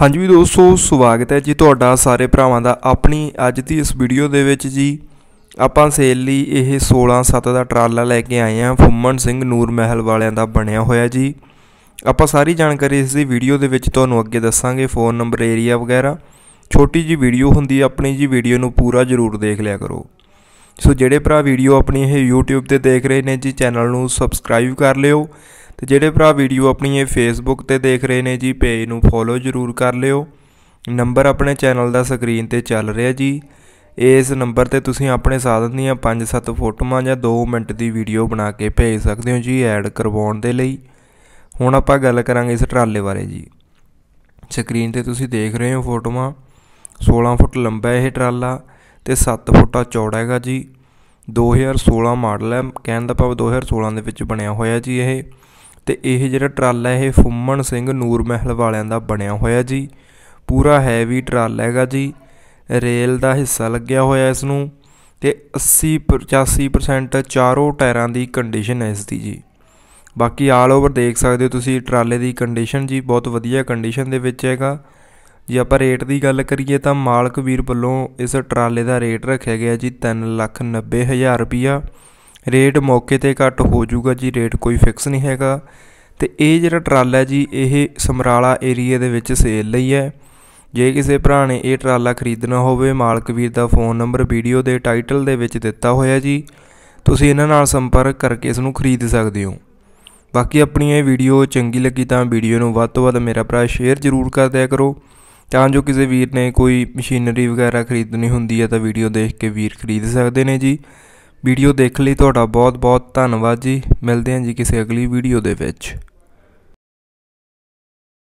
ਹਾਂਜੀ ਵੀ ਦੋਸਤੋ ਸਵਾਗਤ ਹੈ ਜੀ ਤੁਹਾਡਾ ਸਾਰੇ ਭਰਾਵਾਂ ਦਾ ਆਪਣੀ ਅੱਜ ਦੀ ਇਸ ਵੀਡੀਓ ਦੇ ਵਿੱਚ ਜੀ ਆਪਾਂ ਸੇਲ ਲਈ ਇਹ 16 7 ਦਾ ਟਰਾਲਾ ਲੈ ਕੇ ਆਏ ਹਾਂ ਫੁੰਮਣ ਸਿੰਘ ਨੂਰ ਮਹਿਲ ਵਾਲਿਆਂ ਦਾ ਬਣਿਆ ਹੋਇਆ ਜੀ ਆਪਾਂ ਸਾਰੀ ਜਾਣਕਾਰੀ ਇਸ ਦੀ ਵੀਡੀਓ ਦੇ ਵਿੱਚ ਤੁਹਾਨੂੰ ਅੱਗੇ ਦੱਸਾਂਗੇ ਫੋਨ ਨੰਬਰ ਏਰੀਆ ਵਗੈਰਾ ਛੋਟੀ ਜੀ ਵੀਡੀਓ ਹੁੰਦੀ ਹੈ ਆਪਣੀ ਜੀ ਵੀਡੀਓ ਨੂੰ ਪੂਰਾ ਜ਼ਰੂਰ ਦੇਖ ਲਿਆ ਕਰੋ ਸੋ ਜਿਹੜੇ ਭਰਾ ਵੀਡੀਓ ਆਪਣੀ ਇਹ YouTube ਤੇ ਦੇਖ ਰਹੇ ਨੇ ਜੀ ਚੈਨਲ ਨੂੰ ਸਬਸਕ੍ਰਾਈਬ ਕਰ ਲਿਓ ਤੇ ਜਿਹੜੇ ਭਰਾ ਵੀਡੀਓ ਆਪਣੀ ਇਹ ਫੇਸਬੁੱਕ ਤੇ ਦੇਖ ਰਹੇ ਨੇ ਜੀ ਪੇਜ ਨੂੰ ਫੋਲੋ ਜ਼ਰੂਰ ਕਰ ਲਿਓ ਨੰਬਰ ਆਪਣੇ ਚੈਨਲ ਦਾ ਸਕਰੀਨ ਤੇ ਚੱਲ ਰਿਹਾ ਜੀ ਇਸ ਨੰਬਰ ਤੇ ਤੁਸੀਂ ਆਪਣੇ ਸਾਧਨ ਦੀਆਂ 5-7 ਫੋਟੋਆਂ ਜਾਂ 2 ਮਿੰਟ ਦੀ ਵੀਡੀਓ ਬਣਾ ਕੇ ਭੇਜ ਸਕਦੇ ਹੋ ਜੀ ਐਡ ਕਰਵਾਉਣ ਦੇ ਲਈ ਹੁਣ ਆਪਾਂ ਗੱਲ ਕਰਾਂਗੇ ਇਸ ਟਰਾਲੇ ਬਾਰੇ ਜੀ ਸਕਰੀਨ ਤੇ ਤੁਸੀਂ ਦੇਖ ਰਹੇ ਹੋ ਫੋਟੋਆਂ 16 ਫੁੱਟ ਲੰਬਾ ਇਹ ਟਰਾਲਾ ਤੇ 7 ਫੁੱਟਾ ਚੌੜਾ ਹੈਗਾ ਜੀ 2016 ਮਾਡਲ ਹੈ ਕਹਿੰਦਾ ਦਾ 2016 ਦੇ ਵਿੱਚ ਬਣਿਆ ਹੋਇਆ ਜੀ ਇਹ ਤੇ ਇਹ ਜਿਹੜਾ ਟਰਾਲਾ ਇਹ ਫੁੰਮਣ ਸਿੰਘ ਨੂਰ ਮਹਿਲ ਵਾਲਿਆਂ ਦਾ ਬਣਿਆ ਹੋਇਆ ਜੀ ਪੂਰਾ ਹੈਵੀ ਟਰਾਲਾ ਹੈਗਾ ਜੀ ਰੇਲ ਦਾ ਹਿੱਸਾ ਲੱਗਿਆ ਹੋਇਆ ਇਸ ਨੂੰ ਤੇ 80 85% ਚਾਰੋਂ ਟਾਇਰਾਂ ਦੀ ਕੰਡੀਸ਼ਨ ਹੈ ਇਸ ਦੀ ਜੀ ਬਾਕੀ ਆਲ ਓਵਰ ਦੇਖ ਸਕਦੇ ਹੋ ਤੁਸੀਂ ਟਰਾਲੇ ਦੀ ਕੰਡੀਸ਼ਨ ਜੀ ਬਹੁਤ ਵਧੀਆ ਕੰਡੀਸ਼ਨ ਦੇ ਵਿੱਚ ਹੈਗਾ ਜੇ ਆਪਾਂ ਰੇਟ ਦੀ ਗੱਲ ਕਰੀਏ ਤਾਂ ਮਾਲਕ ਵੀਰ ਵੱਲੋਂ ਇਸ ਟਰਾਲੇ ਦਾ ਰੇਟ ਰੱਖਿਆ ਗਿਆ ਜੀ 390000 ਰੁਪਿਆ ਰੁਪਇਆ ਰੇਟ ਮੌਕੇ ਤੇ ਘੱਟ ਹੋ ਜਾਊਗਾ ਜੀ ਰੇਟ ਕੋਈ ਫਿਕਸ ਨਹੀਂ ਹੈਗਾ ਤੇ ਇਹ ਜਿਹੜਾ ਟਰਾਲਾ ਹੈ ਜੀ ਇਹ ਸਮਰਾਲਾ ਏਰੀਆ ਦੇ ਵਿੱਚ ਸੇਲ ਲਈ ਹੈ ਜੇ ਕਿਸੇ ਭਰਾ ਨੇ ਇਹ ਟਰਾਲਾ ਖਰੀਦਣਾ ਹੋਵੇ ਮਾਲਕ ਵੀਰ ਦਾ ਫੋਨ ਨੰਬਰ ਵੀਡੀਓ ਦੇ ਟਾਈਟਲ ਦੇ ਵਿੱਚ ਦਿੱਤਾ ਹੋਇਆ ਜੀ ਤੁਸੀਂ ਇਹਨਾਂ ਨਾਲ ਸੰਪਰਕ ਕਰਕੇ ਇਸ ਨੂੰ ਖਰੀਦ ਸਕਦੇ ਹੋ ਬਾਕੀ ਆਪਣੀ ਇਹ ਵੀਡੀਓ ਚੰਗੀ ਲੱਗੀ ਤਾਂ ਵੀਡੀਓ ਨੂੰ ਵੱਧ ਤੋਂ ਵੱਧ ਮੇਰਾ ਭਰਾ ਸ਼ੇਅਰ ਜ਼ਰੂਰ ਕਰ ਦਿਆ ਕਰੋ ਤਾਂ ਜੋ ਕਿਸੇ ਵੀਰ ਨੇ ਕੋਈ ਮਸ਼ੀਨਰੀ ਵਗੈਰਾ ਖਰੀਦਣੀ ਹੁੰਦੀ ਹੈ ਤਾਂ ਵੀਡੀਓ ਦੇਖ ਕੇ ਵੀਰ ਖਰੀਦ ਸਕਦੇ ਨੇ ਜੀ ਵੀਡੀਓ ਦੇਖ ਲਈ ਤੁਹਾਡਾ ਬਹੁਤ ਬਹੁਤ ਧੰਨਵਾਦ ਜੀ ਮਿਲਦੇ ਹਾਂ ਜੀ ਕਿਸੇ ਅਗਲੀ ਵੀਡੀਓ ਦੇ ਵਿੱਚ